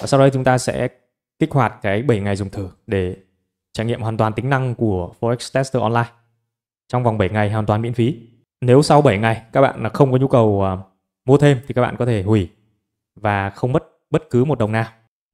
và sau đây chúng ta sẽ kích hoạt cái 7 ngày dùng thử để trải nghiệm hoàn toàn tính năng của Forex Tester Online trong vòng 7 ngày hoàn toàn miễn phí. Nếu sau 7 ngày các bạn là không có nhu cầu à, mua thêm thì các bạn có thể hủy và không mất bất cứ một đồng nào.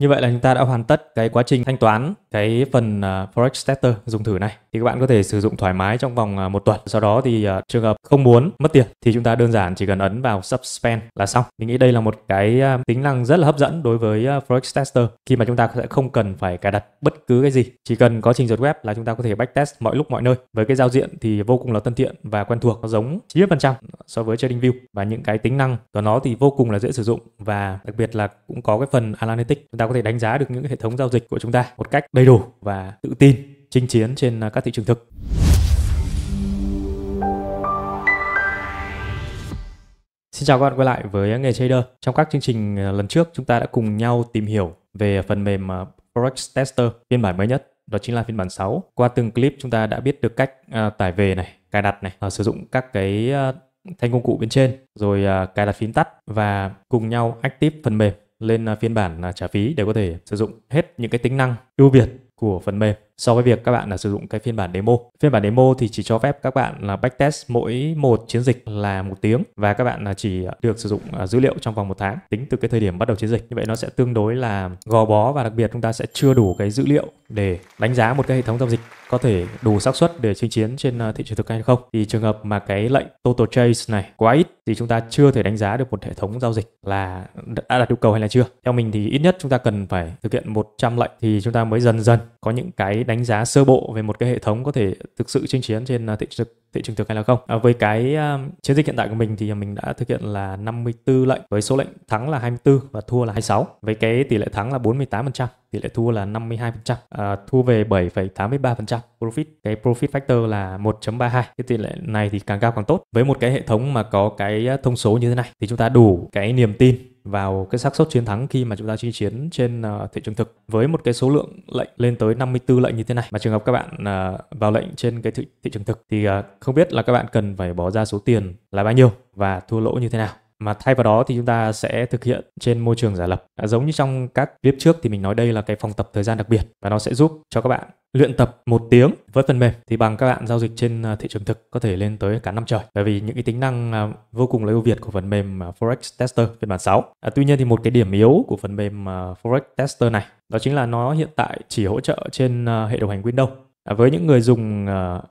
Như vậy là chúng ta đã hoàn tất cái quá trình thanh toán cái phần à, Forex Tester dùng thử này. Thì các bạn có thể sử dụng thoải mái trong vòng à, một tuần. Sau đó thì à, trường hợp không muốn mất tiền thì chúng ta đơn giản chỉ cần ấn vào Suspend là xong. Mình nghĩ đây là một cái tính năng rất là hấp dẫn đối với Forex Tester khi mà chúng ta sẽ không cần phải cài đặt bất cứ cái gì. Chỉ cần có trình duyệt web là chúng ta có thể backtest mọi lúc mọi nơi. Với cái giao diện thì vô cùng là thân thiện và quen thuộc. Nó giống 90% so với TradingView và những cái tính năng của nó thì vô cùng là dễ sử dụng và đặc biệt là cũng có cái phần Analytics chúng ta ta có thể đánh giá được những hệ thống giao dịch của chúng ta một cách đầy đủ và tự tin chinh chiến trên à, các thị trường thực. Xin chào các bạn quay lại với nghề trader. Trong các chương trình à, lần trước chúng ta đã cùng nhau tìm hiểu về phần mềm à, Forex Tester phiên bản mới nhất đó chính là phiên bản 6. Qua từng clip chúng ta đã biết được cách tải về này, cài đặt này, sử dụng các cái thanh công cụ bên trên, rồi cài đặt phím tắt và cùng nhau active phần mềm lên à, phiên bản à, trả phí để có thể sử dụng hết những cái tính năng ưu việt của phần mềm so với việc các bạn là sử dụng cái phiên bản demo. Phiên bản demo thì chỉ cho phép các bạn là backtest mỗi một chiến dịch là một tiếng và các bạn là chỉ được sử dụng à, dữ liệu trong vòng một tháng tính từ cái thời điểm bắt đầu chiến dịch. Như vậy nó sẽ tương đối là gò bó và đặc biệt chúng ta sẽ chưa đủ cái dữ liệu để đánh giá một cái hệ thống giao dịch có thể đủ xác suất để chinh chiến trên à, thị trường thực hay không. Thì trường hợp mà cái lệnh total chase này quá ít thì chúng ta chưa thể đánh giá được một hệ thống giao dịch là đã đạt yêu cầu hay là chưa. Theo mình thì ít nhất chúng ta cần phải thực hiện 100 lệnh thì chúng ta mới dần dần có những cái đánh giá sơ bộ về một cái hệ thống có thể thực sự chinh chiến trên à, thị trường thị trường thực hay là không. À, với cái um, chiến dịch hiện tại của mình thì mình đã thực hiện là 54 lệnh với số lệnh thắng là 24 và thua là 26. Với cái tỷ lệ thắng là 48%, tỷ lệ thua là 52%, à, thua về 7,83% profit. Cái profit factor là 1.32. Cái tỷ lệ này thì càng cao càng tốt. Với một cái hệ thống mà có cái à, thông số như thế này thì chúng ta đủ cái niềm tin vào cái xác suất chiến thắng khi mà chúng ta chi chiến trên uh, thị trường thực với một cái số lượng lệnh lên tới 54 lệnh như thế này mà trường hợp các bạn uh, vào lệnh trên cái thị, thị trường thực thì uh, không biết là các bạn cần phải bỏ ra số tiền là bao nhiêu và thua lỗ như thế nào mà thay vào đó thì chúng ta sẽ thực hiện trên môi trường giả lập. À, giống như trong các clip trước thì mình nói đây là cái phòng tập thời gian đặc biệt và nó sẽ giúp cho các bạn luyện tập một tiếng với phần mềm thì bằng các bạn giao dịch trên à, thị trường thực có thể lên tới cả năm trời bởi vì những cái tính năng à, vô cùng là ưu việt của phần mềm à, Forex Tester phiên bản 6. À, tuy nhiên thì một cái điểm yếu của phần mềm Forex Tester này đó chính là nó hiện tại chỉ hỗ trợ trên hệ điều hành Windows. À, với những người dùng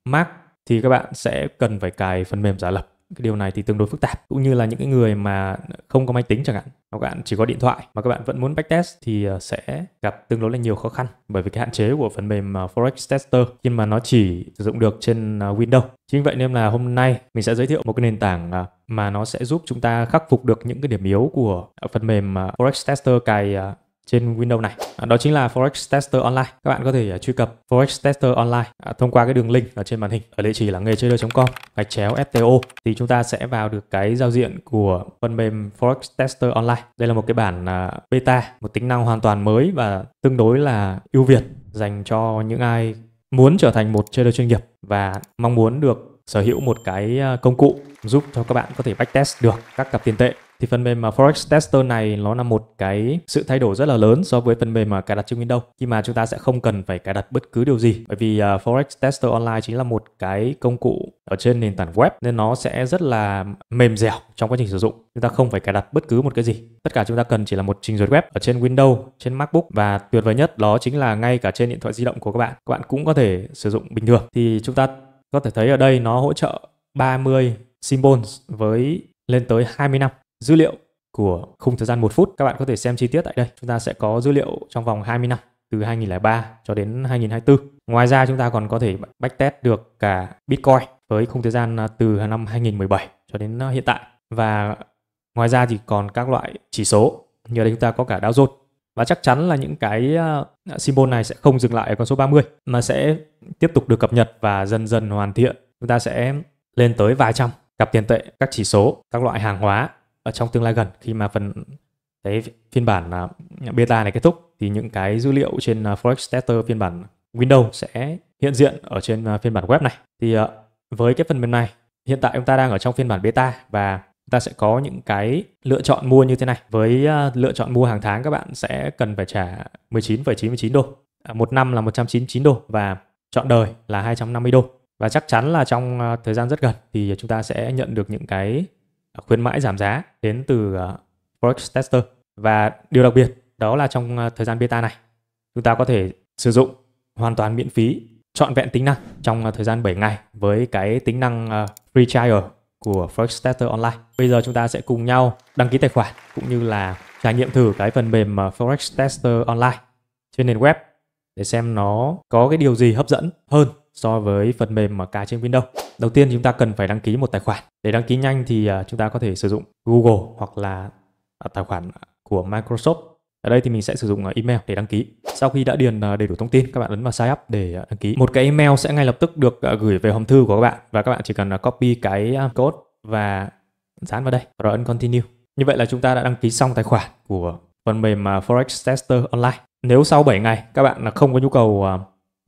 Mac thì các bạn sẽ cần phải cài phần mềm giả lập cái điều này thì tương đối phức tạp cũng như là những cái người mà không có máy tính chẳng hạn hoặc bạn chỉ có điện thoại mà các bạn vẫn muốn backtest thì ờ, sẽ gặp tương đối là nhiều khó khăn bởi vì cái hạn chế của phần mềm ờ, Forex Tester khi mà nó chỉ sử dụng được trên ờ, Windows chính vậy nên là hôm nay mình sẽ giới thiệu một cái nền tảng mà nó sẽ giúp chúng ta khắc phục được những cái điểm yếu của phần mềm Forex Tester cài trên Windows này. À, đó chính là Forex Tester Online. Các bạn có thể à, truy cập Forex Tester Online à, thông qua cái đường link ở trên màn hình ở địa chỉ là nghề.trader.com gạch chéo FTO thì chúng ta sẽ vào được cái giao diện của phần mềm Forex Tester Online. Đây là một cái bản à, beta, một tính năng hoàn toàn mới và tương đối là ưu việt dành cho những ai muốn trở thành một trader chuyên nghiệp và mong muốn được sở hữu một cái à, công cụ giúp cho các bạn có thể backtest được các cặp tiền tệ thì phần mềm mà Forex Tester này nó là một cái sự thay đổi rất là lớn so với phần mềm mà cài đặt trên Windows khi mà chúng ta sẽ không cần phải cài đặt bất cứ điều gì bởi vì uh, Forex Tester Online chính là một cái công cụ ở trên nền tảng web nên nó sẽ rất là mềm dẻo trong quá trình sử dụng chúng ta không phải cài đặt bất cứ một cái gì tất cả chúng ta cần chỉ là một trình duyệt web ở trên Windows trên MacBook và tuyệt vời nhất đó chính là ngay cả trên điện thoại di động của các bạn các bạn cũng có thể sử dụng bình thường thì chúng ta có thể thấy ở đây nó hỗ trợ 30 symbols với lên tới 20 năm dữ liệu của khung thời gian 1 phút. Các bạn có thể xem chi tiết tại đây. Chúng ta sẽ có dữ liệu trong vòng 20 năm từ 2003 cho đến 2024. Ngoài ra chúng ta còn có thể backtest được cả Bitcoin với khung thời gian à, từ năm 2017 cho đến à, hiện tại. Và ngoài ra thì còn các loại chỉ số. Như đây chúng ta có cả Dow Jones. Và chắc chắn là những cái à, symbol này sẽ không dừng lại ở con số 30 mà sẽ tiếp tục được cập nhật và dần dần hoàn thiện. Chúng ta sẽ lên tới vài trăm cặp tiền tệ, các chỉ số, các loại hàng hóa ở trong tương lai gần khi mà phần cái phiên bản beta này kết thúc thì những cái dữ liệu trên à, Forex Tester phiên bản Windows sẽ hiện diện ở trên à, phiên bản web này. Thì à, với cái phần mềm này, hiện tại chúng ta đang ở trong phiên bản beta và ta sẽ có những cái lựa chọn mua như thế này. Với lựa chọn mua hàng tháng các bạn sẽ cần phải trả 19,99 đô, một năm là 199 đô và chọn đời là 250 đô. Và chắc chắn là trong thời gian rất gần thì chúng ta sẽ nhận được những cái khuyến mãi giảm giá đến từ ờ, Forex Tester. Và điều đặc biệt đó là trong ờ, thời gian beta này, chúng ta có thể sử dụng hoàn toàn miễn phí trọn vẹn tính năng trong ờ, thời gian 7 ngày với cái tính năng free trial của Forex Tester Online. Bây giờ chúng ta sẽ cùng nhau đăng ký tài khoản cũng như là trải nghiệm thử cái phần mềm Forex Tester Online trên nền web để xem nó có cái điều gì hấp dẫn hơn so với phần mềm mà cài trên Windows. Đầu tiên chúng ta cần phải đăng ký một tài khoản. Để đăng ký nhanh thì à, chúng ta có thể sử dụng Google hoặc là à, tài khoản của Microsoft. Ở đây thì mình sẽ sử dụng à, email để đăng ký. Sau khi đã điền đầy đủ thông tin, các bạn ấn vào sign up để đăng ký. Một cái email sẽ ngay lập tức được gửi về hòm thư của các bạn và các bạn chỉ cần copy cái code và dán vào đây rồi ấn continue. Như vậy là chúng ta đã đăng ký xong tài khoản của phần mềm Forex Tester Online. Nếu sau 7 ngày các bạn không có nhu cầu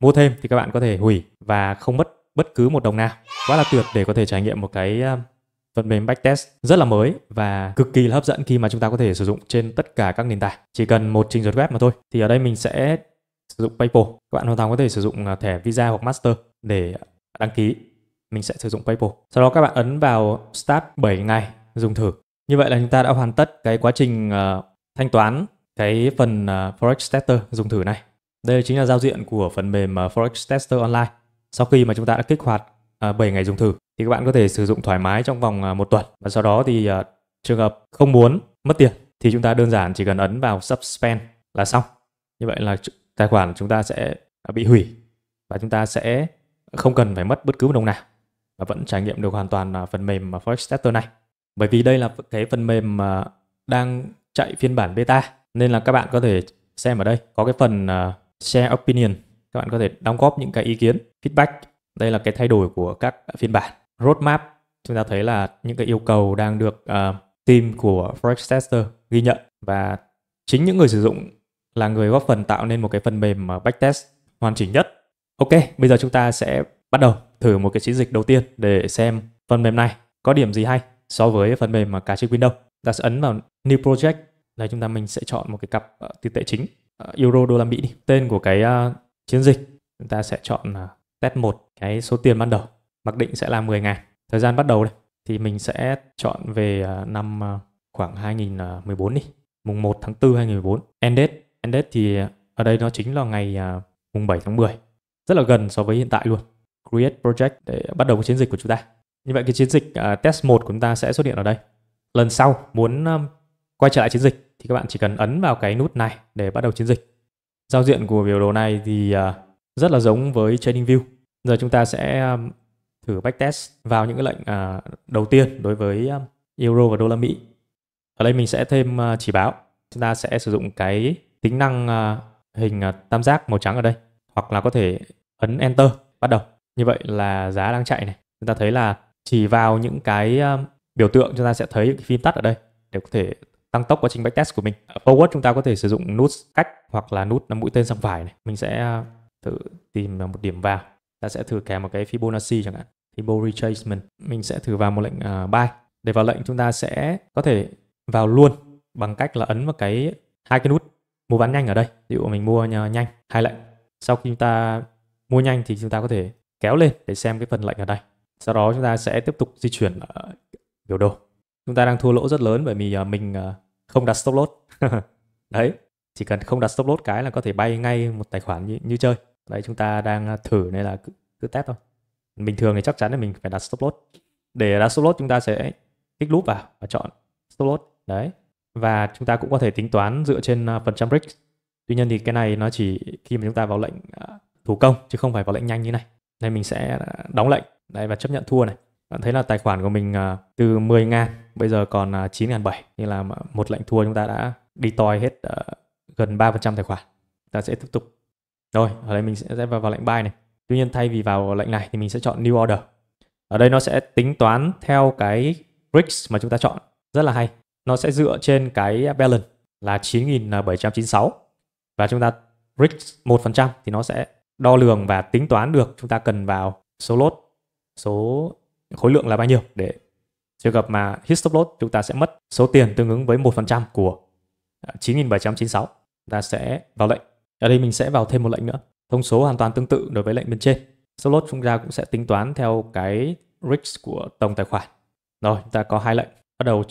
mua thêm thì các bạn có thể hủy và không mất bất cứ một đồng nào. Quá là tuyệt để có thể trải nghiệm một cái ờ, phần mềm backtest rất là mới và cực kỳ là hấp dẫn khi mà chúng ta có thể sử dụng trên tất cả các nền tảng. Chỉ cần một trình duyệt web mà thôi. Thì ở đây mình sẽ sử dụng PayPal. Các bạn hoàn toàn có thể sử dụng ờ, thẻ Visa hoặc Master để đăng ký. Mình sẽ sử dụng PayPal. Sau đó các bạn ấn vào Start 7 ngày dùng thử. Như vậy là chúng ta đã hoàn tất cái quá trình uh, thanh toán cái phần uh, Forex Tester dùng thử này. Đây chính là giao diện của phần mềm à, Forex Tester Online. Sau khi mà chúng ta đã kích hoạt 7 à, ngày dùng thử thì các bạn có thể sử dụng thoải mái trong vòng à, một tuần và sau đó thì trường hợp không muốn mất tiền thì chúng ta đơn giản chỉ cần ấn vào suspend là xong. Như vậy là tài khoản chúng ta sẽ bị hủy và chúng ta sẽ không cần phải mất bất cứ một đồng nào và vẫn trải nghiệm được hoàn toàn phần mềm Forex Tester này. Bởi vì đây là cái phần mềm đang chạy phiên bản beta nên là các bạn có thể xem ở đây có cái phần share opinion các bạn có thể đóng góp những cái ý kiến feedback đây là cái thay đổi của các phiên bản roadmap chúng ta thấy là những cái yêu cầu đang được uh, team của forex tester ghi nhận và chính những người sử dụng là người góp phần tạo nên một cái phần mềm backtest hoàn chỉnh nhất ok bây giờ chúng ta sẽ bắt đầu thử một cái chiến dịch đầu tiên để xem phần mềm này có điểm gì hay so với phần mềm mà cả trên Windows ta sẽ ấn vào new project là chúng ta mình sẽ chọn một cái cặp uh, tiền tệ chính Ờ, euro đô la Mỹ đi. Tên của cái uh, chiến dịch chúng ta sẽ chọn uh, test một cái số tiền ban đầu. Mặc định sẽ là 10 ngày. Thời gian bắt đầu đây thì mình sẽ chọn về uh, năm uh, khoảng 2014 đi. Mùng 1 tháng 4 2014. End date. End date thì ở đây nó chính là ngày uh, mùng 7 tháng 10. Rất là gần so với hiện tại luôn. Create project để bắt đầu cái chiến dịch của chúng ta. Như vậy cái chiến dịch uh, test 1 của chúng ta sẽ xuất hiện ở đây. Lần sau muốn um, quay trở lại chiến dịch thì các bạn chỉ cần ấn vào cái nút này để bắt đầu chiến dịch. Giao diện của biểu đồ này thì à, rất là giống với TradingView. Giờ chúng ta sẽ à, thử backtest vào những cái lệnh à, đầu tiên đối với euro và đô la Mỹ. Ở đây mình sẽ thêm chỉ báo. Chúng ta sẽ sử dụng cái tính năng hình tam giác màu trắng ở đây hoặc là có thể ấn enter bắt đầu. Như vậy là giá đang chạy này. Chúng ta thấy là chỉ vào những cái biểu tượng chúng ta sẽ thấy cái phím tắt ở đây để có thể tăng tốc quá trình backtest của mình. Ở forward chúng ta có thể sử dụng nút cách hoặc là nút mũi tên sang phải này. Mình sẽ à, thử tìm một điểm vào. Ta sẽ thử kèm một cái Fibonacci chẳng hạn. fibonacci retracement. Mình sẽ thử vào một lệnh uh, à, buy. Để vào lệnh chúng ta sẽ có thể vào luôn bằng cách là ấn vào cái hai cái nút mua bán nhanh ở đây. Ví dụ mình mua nhanh hai lệnh. Sau khi chúng ta mua nhanh thì chúng ta có thể kéo lên để xem cái phần lệnh ở đây. Sau đó chúng ta sẽ tiếp tục di chuyển ở biểu đồ chúng ta đang thua lỗ rất lớn bởi vì ờ, mình ờ, không đặt stop loss đấy chỉ cần không đặt stop loss cái là có thể bay ngay một tài khoản như, như chơi đấy chúng ta đang ờ, thử nên là cứ, cứ test thôi bình thường thì chắc chắn là mình phải đặt stop loss để đặt stop loss chúng ta sẽ kích lúp vào và chọn stop loss đấy và chúng ta cũng có thể tính toán dựa trên phần trăm risk tuy nhiên thì cái này nó chỉ khi mà chúng ta vào lệnh thủ công chứ không phải vào lệnh nhanh như này nên mình sẽ đóng lệnh đấy và chấp nhận thua này bạn thấy là tài khoản của mình à, từ 10 ngàn bây giờ còn 9 à, ngàn 7 như là một lệnh thua chúng ta đã đi toi hết à, gần 3% tài khoản ta sẽ tiếp tục rồi ở đây mình sẽ vào, vào lệnh buy này tuy nhiên thay vì vào lệnh này thì mình sẽ chọn new order ở đây nó sẽ tính toán theo cái risk mà chúng ta chọn rất là hay nó sẽ dựa trên cái balance là 9.796 và chúng ta risk 1% thì nó sẽ đo lường và tính toán được chúng ta cần vào số lốt số khối lượng là bao nhiêu để trường hợp mà hit stop loss chúng ta sẽ mất số tiền tương ứng với 1% của 9.796 à, chúng ta sẽ vào lệnh ở đây mình sẽ vào thêm một lệnh nữa thông số hoàn toàn tương tự đối với lệnh bên trên stop loss chúng ta cũng sẽ tính toán theo cái risk của tổng tài khoản rồi chúng ta có hai lệnh bắt đầu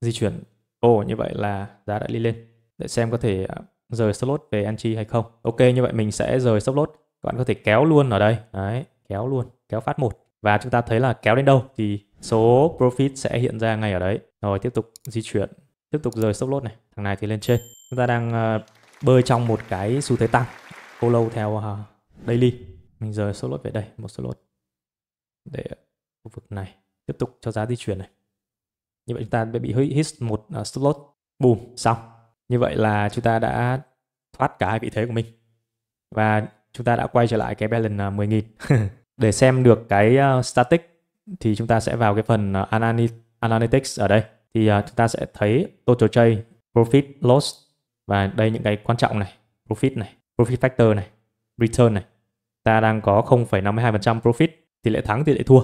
di chuyển ô như vậy là giá đã đi lên để xem có thể à, rời stop loss về anchi hay không ok như vậy mình sẽ rời stop loss các bạn có thể kéo luôn ở đây đấy kéo luôn kéo phát một và chúng ta thấy là kéo đến đâu thì số profit sẽ hiện ra ngay ở đấy rồi tiếp tục di chuyển tiếp tục rời stop loss này thằng này thì lên trên chúng ta đang uh, bơi trong một cái xu thế tăng follow theo uh, daily mình rời stop loss về đây một stop loss để khu vực này tiếp tục cho giá di chuyển này như vậy chúng ta bị hit một uh, stop loss boom xong như vậy là chúng ta đã thoát cả hai vị thế của mình và chúng ta đã quay trở lại cái balance 10.000 để xem được cái uh, static thì chúng ta sẽ vào cái phần uh, analytics ở đây thì uh, chúng ta sẽ thấy total trade profit loss và đây những cái quan trọng này profit này profit factor này return này ta đang có 0,52% profit tỷ lệ thắng tỷ lệ thua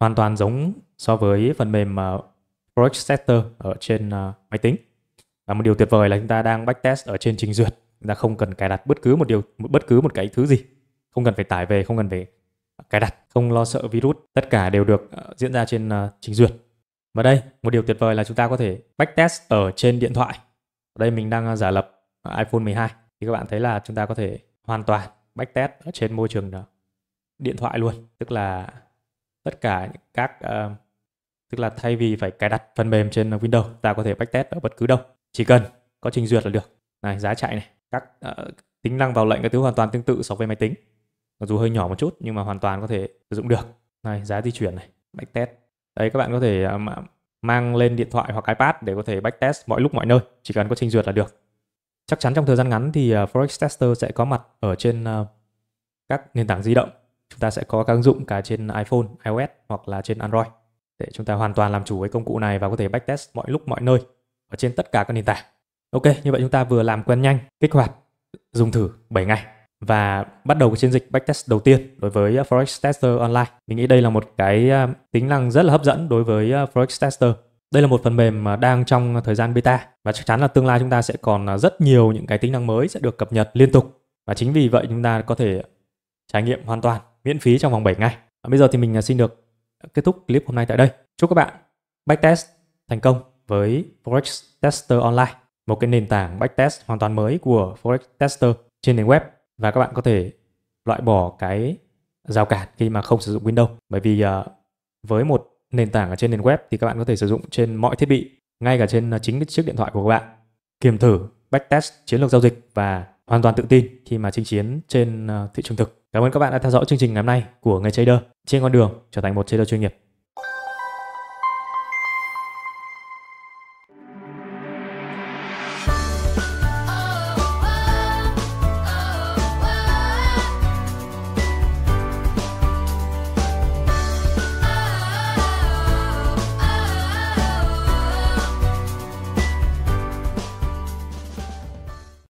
hoàn toàn giống so với phần mềm uh, Project Setter ở trên uh, máy tính và một điều tuyệt vời là chúng ta đang backtest ở trên trình duyệt chúng ta không cần cài đặt bất cứ một điều bất cứ một cái thứ gì không cần phải tải về không cần phải cài đặt, không lo sợ virus, tất cả đều được ờ, diễn ra trên ờ, trình duyệt. Và đây, một điều tuyệt vời là chúng ta có thể backtest ở trên điện thoại. Ở đây mình đang ờ, giả lập iPhone 12 thì các bạn thấy là chúng ta có thể hoàn toàn backtest ở trên môi trường điện thoại luôn, tức là tất cả các tức là thay vì phải cài đặt phần mềm trên Windows, ta có thể backtest ở bất cứ đâu, chỉ cần có trình duyệt là được. Này, giá chạy này, các uh, tính năng vào lệnh các thứ hoàn toàn tương tự so với máy tính mặc dù hơi nhỏ một chút nhưng mà hoàn toàn có thể sử dụng được này giá di chuyển này backtest đấy các bạn có thể à, mang lên điện thoại hoặc iPad để có thể backtest mọi lúc mọi nơi chỉ cần có trình duyệt là được chắc chắn trong thời gian ngắn thì à, Forex Tester sẽ có mặt ở trên à, các nền tảng di động chúng ta sẽ có các ứng dụng cả trên iPhone, iOS hoặc là trên Android để chúng ta hoàn toàn làm chủ cái công cụ này và có thể backtest mọi lúc mọi nơi ở trên tất cả các nền tảng. Ok, như vậy chúng ta vừa làm quen nhanh, kích hoạt, dùng thử 7 ngày và bắt đầu cái chiến dịch backtest đầu tiên đối với uh, Forex Tester Online. Mình nghĩ đây là một cái uh, tính năng rất là hấp dẫn đối với uh, Forex Tester. Đây là một phần mềm mà đang trong thời gian beta và chắc chắn là tương lai chúng ta sẽ còn rất nhiều những cái tính năng mới sẽ được cập nhật liên tục và chính vì vậy chúng ta có thể trải nghiệm hoàn toàn miễn phí trong vòng 7 ngày. Và bây giờ thì mình xin được kết thúc clip hôm nay tại đây. Chúc các bạn backtest thành công với Forex Tester Online, một cái nền tảng backtest hoàn toàn mới của Forex Tester trên nền web và các bạn có thể loại bỏ cái rào cản khi mà không sử dụng Windows bởi vì ờ, với một nền tảng ở trên nền web thì các bạn có thể sử dụng trên mọi thiết bị ngay cả trên ờ, chính chiếc điện thoại của các bạn kiểm thử backtest chiến lược giao dịch và hoàn toàn tự tin khi mà chinh chiến trên ờ, thị trường thực cảm ơn các bạn đã theo dõi chương trình ngày hôm nay của người trader trên con đường trở thành một trader chuyên nghiệp